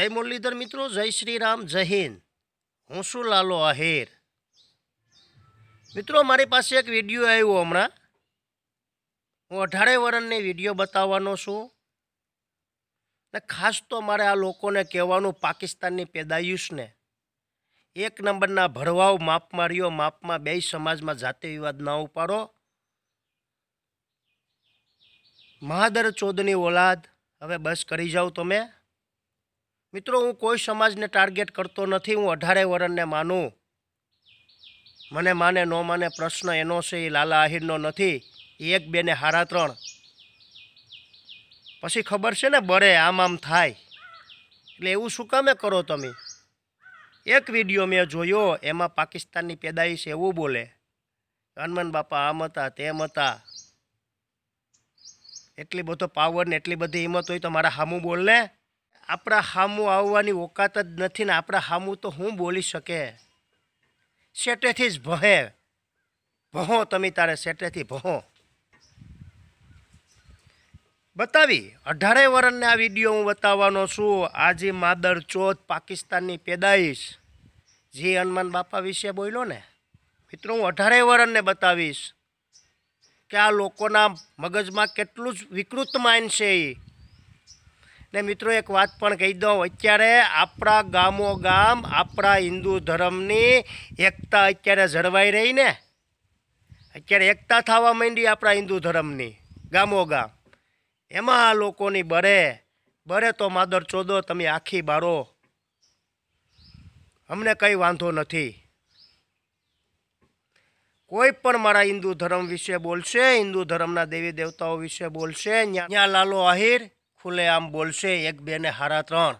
જય મુરલીધર મિત્રો જય શ્રી રામ જય હિન્દ હું શું લાલો આહિર મિત્રો મારી પાસે એક વિડીયો આવ્યો હમણાં હું અઢારે વરણને વિડીયો બતાવવાનો છું ને ખાસ તો મારે આ લોકોને કહેવાનું પાકિસ્તાનની પેદાયુશને એક નંબરના ભરવાઓ માપ માર્યો માપમાં બે સમાજમાં જાતિ વિવાદ ના ઉપાડો મહાદર ચોદની ઓલાદ હવે બસ કરી જાઓ તમે મિત્રો હું કોઈ સમાજને ટાર્ગેટ કરતો નથી હું અઢારે વરણને માનું મને માને ન માને પ્રશ્ન એનો છે એ લાલા આહિરનો નથી એ એક બે ને હારા ત્રણ પછી ખબર છે ને બરે આમ આમ થાય એટલે એવું શું કામે કરો તમે એક વિડીયો મેં જોયો એમાં પાકિસ્તાનની પેદાઈશ એવું બોલે હનુમાન બાપા આમ હતા તેમ હતા એટલી બધો પાવર ને એટલી બધી હિંમત હોય તો મારા હામું બોલ ને આપણા હામું આવવાની ઓકાત જ નથી ને આપણા હામું તો હું બોલી શકે શેટેથી જ ભહે ભહો તમે તારે શેટેથી ભહો બતાવી અઢારે વર્ષને આ વિડીયો હું બતાવવાનો છું આજે માદર ચોથ પાકિસ્તાનની પેદાઈશ જે હનુમાન બાપા વિશે બોલ્યો ને મિત્રો હું અઢારે વર્ષને બતાવીશ કે આ લોકોના મગજમાં કેટલું જ વિકૃત માઇન્ડ છે એ ને મિત્રો એક વાત પણ કહી દઉં અત્યારે આપણા ગામો ગામ આપણા હિન્દુ ધર્મની એકતા અત્યારે જળવાઈ રહી ને અત્યારે એકતા થવા માંડી આપણા હિન્દુ ધર્મની ગામો ગામ એમાં આ લોકોની બરે બરે તો માદર ચોદો તમે આખી બારો અમને કંઈ વાંધો નથી કોઈ પણ મારા હિન્દુ ધર્મ વિશે બોલશે હિન્દુ ધર્મના દેવી દેવતાઓ વિશે બોલશે ન્યા લાલો આહિર ખુલે આમ બોલશે એક બે ને હારા ત્રણ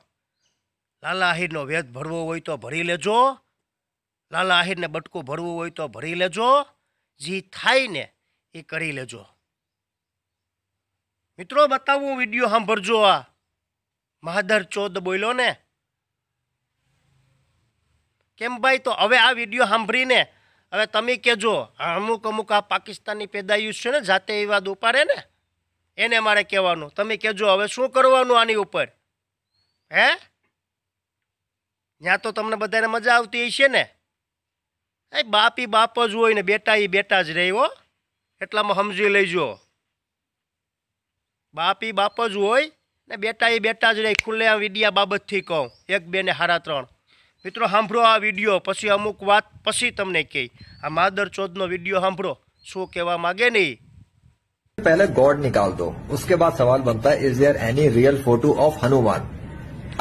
લાલા આહિરનો વેદ ભરવો હોય તો ભરી લેજો લાલા આહિરને બટકું ભરવું હોય તો ભરી લેજો જે થાય ને એ કરી લેજો મિત્રો બતાવું વિડીયો સાંભળજો આ મહાદર ચોદ બોલ્યો ને કેમ ભાઈ તો હવે આ વિડીયો સાંભળીને હવે તમે કહેજો અમુક અમુક આ પાકિસ્તાનની પેદાયુ છે ને જાતે એ વિવાદ ઉપાડે ને એને મારે કહેવાનું તમે કહેજો હવે શું કરવાનું આની ઉપર હે ત્યાં તો તમને બધાને મજા આવતી હશે ને એ બાપી બાપ જ હોય ને બેટા એ બેટા જ રહે એટલામાં સમજી લેજો બાપી બાપ જ હોય ને બેટા એ બેટા જ રહે ખુલ્લે આ વિડિયા બાબતથી કહું એક બે ને હારા ત્રણ મિત્રો સાંભળો આ વિડીયો પછી અમુક વાત પછી તમને કહી આ માદર ચોદનો વિડીયો સાંભળો શું કહેવા માગે નહીં पहले गॉड निकाल दो उसके बाद सवाल बनता है is there any real photo of Hanuman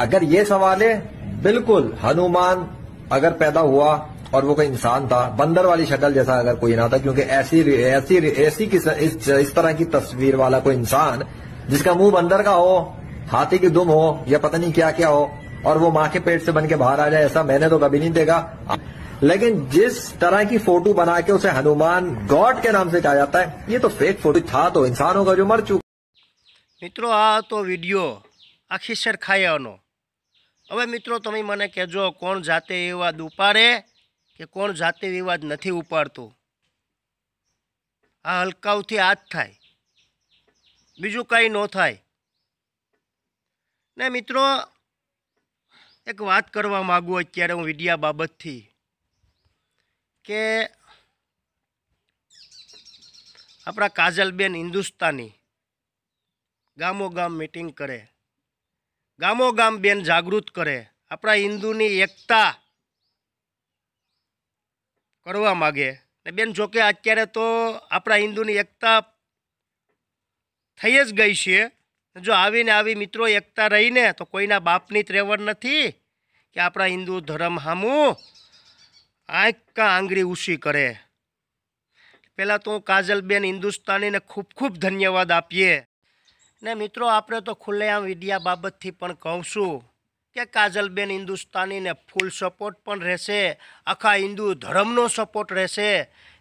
अगर ये सवाल है बिल्कुल हनुमान अगर पैदा हुआ और वो कोई इंसान था बंदर वाली शक्ल जैसा अगर कोई ना था क्योंकि ऐसी ऐसी ऐसी इस, इस तरह की तस्वीर वाला कोई इंसान जिसका मुंह बंदर का हो हाथी की दुम हो या पता नहीं क्या क्या हो और वो माँ के पेट से बन के बाहर आ जाए ऐसा मैंने तो कभी नहीं देखा लेकिन जिस तरह की फोटो बना के उसे हनुमान गॉड के नाम से कहा जाता है ये तो फेक फोटो था तो इंसान होगा जो मर चुका મિત્રો આ હતો વિડીયો આખી સરખાયાનો હવે મિત્રો તમે મને કહેજો કોણ જાતે વિવાદ ઉપાડે કે કોણ જાતે વિવાદ નથી ઉપાડતું આ હલકાવથી આ થાય બીજું કંઈ ન થાય ને મિત્રો એક વાત કરવા માગું અત્યારે હું વિડિયા બાબતથી કે આપણા કાજલબેન હિન્દુસ્તાની ગામો ગામ મિટિંગ કરે ગામો ગામ બેન જાગૃત કરે આપણા હિન્દુની એકતા કરવા માગે ને બેન જોકે અત્યારે તો આપણા હિન્દુની એકતા થઈ જ ગઈ છે જો આવીને આવી મિત્રો એકતા રહીને તો કોઈના બાપની ત્રેવડ નથી કે આપણા હિન્દુ ધર્મ હામું આંકા આંગળી ઉછી કરે પહેલાં તો હું કાજલબેન હિન્દુસ્તાનીને ખૂબ ખૂબ ધન્યવાદ આપીએ ને મિત્રો આપણે તો ખુલ્લેઆમ વિડિયા બાબતથી પણ કહું છું કે કાજલબેન હિન્દુસ્તાનીને ફૂલ સપોર્ટ પણ રહેશે આખા હિન્દુ ધર્મનો સપોર્ટ રહેશે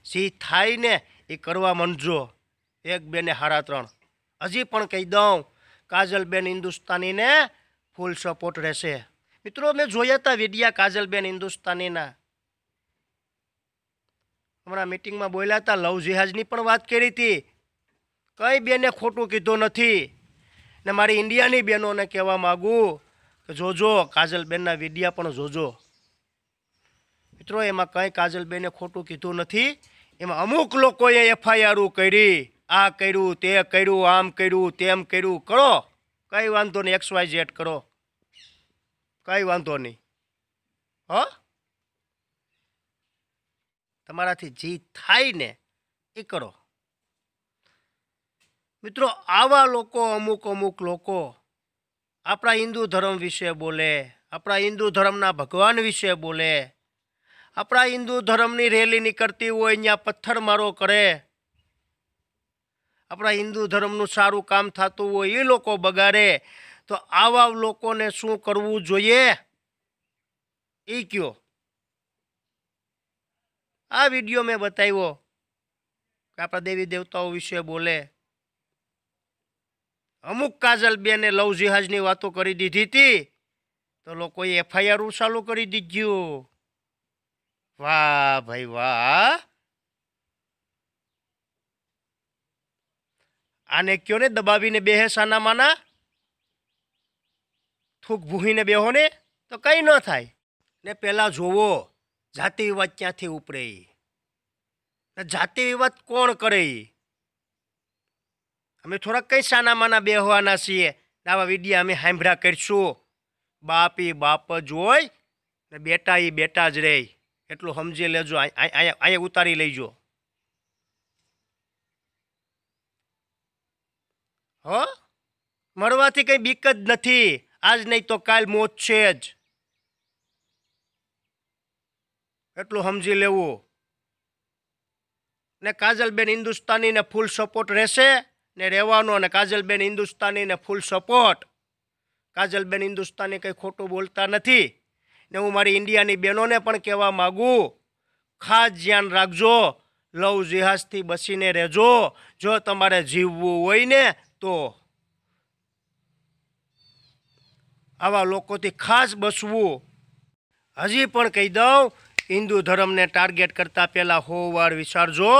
જે થાય ને એ કરવા મંજો એક બે ને હારા ત્રણ હજી પણ કહી દઉં કાજલબેન હિન્દુસ્તાનીને ફૂલ સપોર્ટ રહેશે મિત્રો મેં જોયા હતા વિડિયા કાજલબેન હિન્દુસ્તાનીના હમણાં મિટિંગમાં બોલ્યા હતા લવ જિહાજની પણ વાત કરી હતી કંઈ બેને ખોટું કીધું નથી ને મારી ઇન્ડિયાની બહેનોને કહેવા માગું કે જોજો કાજલબેનના વિડિયા પણ જોજો મિત્રો એમાં કંઈ કાજલબેને ખોટું કીધું નથી એમાં અમુક લોકોએ એફઆઈઆર કરી આ કર્યું તે કર્યું આમ કર્યું તેમ કર્યું કરો કંઈ વાંધો નહીં એક્સ વાય ઝેડ કરો કંઈ વાંધો નહીં હા તમારાથી જે થાય ને એ કરો મિત્રો આવા લોકો અમુક અમુક લોકો આપણા હિન્દુ ધર્મ વિશે બોલે આપણા હિન્દુ ધર્મના ભગવાન વિશે બોલે આપણા હિન્દુ ધર્મની રેલી નીકળતી હોય અહીંયા પથ્થરમારો કરે આપણા હિન્દુ ધર્મનું સારું કામ થતું હોય એ લોકો બગાડે તો આવા લોકોને શું કરવું જોઈએ એ કયો આ વિડીયો મેં બતાવ્યો કે આપણા દેવી દેવતાઓ વિશે બોલે અમુક કાજલ બેને લવ જિહાજની વાતો કરી દીધી હતી તો લોકોએ એફઆઈઆર ચાલુ કરી દીધું વાહ ભાઈ વાહ આને કયો ને દબાવીને બેહે સાના માના થૂક ભૂહીને બેહો ને તો કંઈ ન થાય ને પહેલાં જોવો જાતિ વિવાદ ક્યાંથી ઉપડે એ જાતિ વિવાદ કોણ કરે એ અમે થોડાક કઈ સાનામાના બેહવાના છીએ દાવા વિડીયા અમે હાંભળા કરીશું બાપ એ બાપ જ હોય ને બેટા એ બેટા જ રહે એટલું સમજી લેજો અહીંયા ઉતારી લેજો હો મળવાથી કંઈ બીક જ નથી આજ નહીં તો કાલ મોત છે જ એટલું સમજી લેવું ને કાજલબેન હિન્દુસ્તાનીને ફૂલ સપોર્ટ રહેશે ને રહેવાનો અને કાજલબેન હિન્દુસ્તાનીને ફૂલ સપોર્ટ કાજલબેન હિન્દુસ્તાની કંઈ ખોટું બોલતા નથી ને હું મારી ઇન્ડિયાની બહેનોને પણ કહેવા માગું ખાસ ધ્યાન રાખજો લવ જિહાજથી બસીને રહેજો જો તમારે જીવવું હોય ને તો આવા લોકોથી ખાસ બસવું હજી પણ કહી દઉં હિન્દુ ધર્મને ટાર્ગેટ કરતાં પહેલાં હો વાર વિચારજો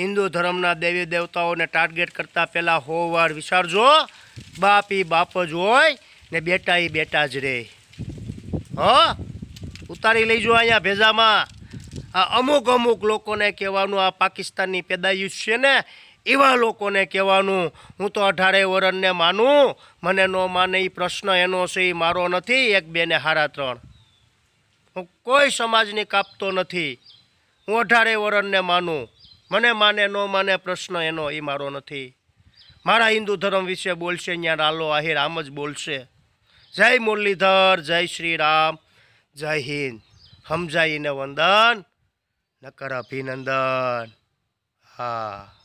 હિન્દુ ધર્મના દેવી દેવતાઓને ટાર્ગેટ કરતાં પહેલાં હો વાર વિચારજો બાપ એ બાપ જ હોય ને બેટા એ બેટા જ રહે હ ઉતારી લઈજો અહીંયા ભેજામાં આ અમુક અમુક લોકોને કહેવાનું આ પાકિસ્તાનની પેદાયુસ છે ને એવા લોકોને કહેવાનું હું તો અઢારે વરણને માનું મને ન માને એ પ્રશ્ન એનો છે એ મારો નથી એક બે ને હારા ત્રણ હું કોઈ સમાજને કાપતો નથી હું અઢારે વરણને માનું મને માને ન માને પ્રશ્ન એનો એ મારો નથી મારા હિન્દુ ધર્મ વિશે બોલશે ત્યાં રાલો આહિર આમ જ બોલશે જય મુરલીધર જય શ્રી રામ જય હિન્દ સમજાઈને વંદન નકર અભિનંદન હા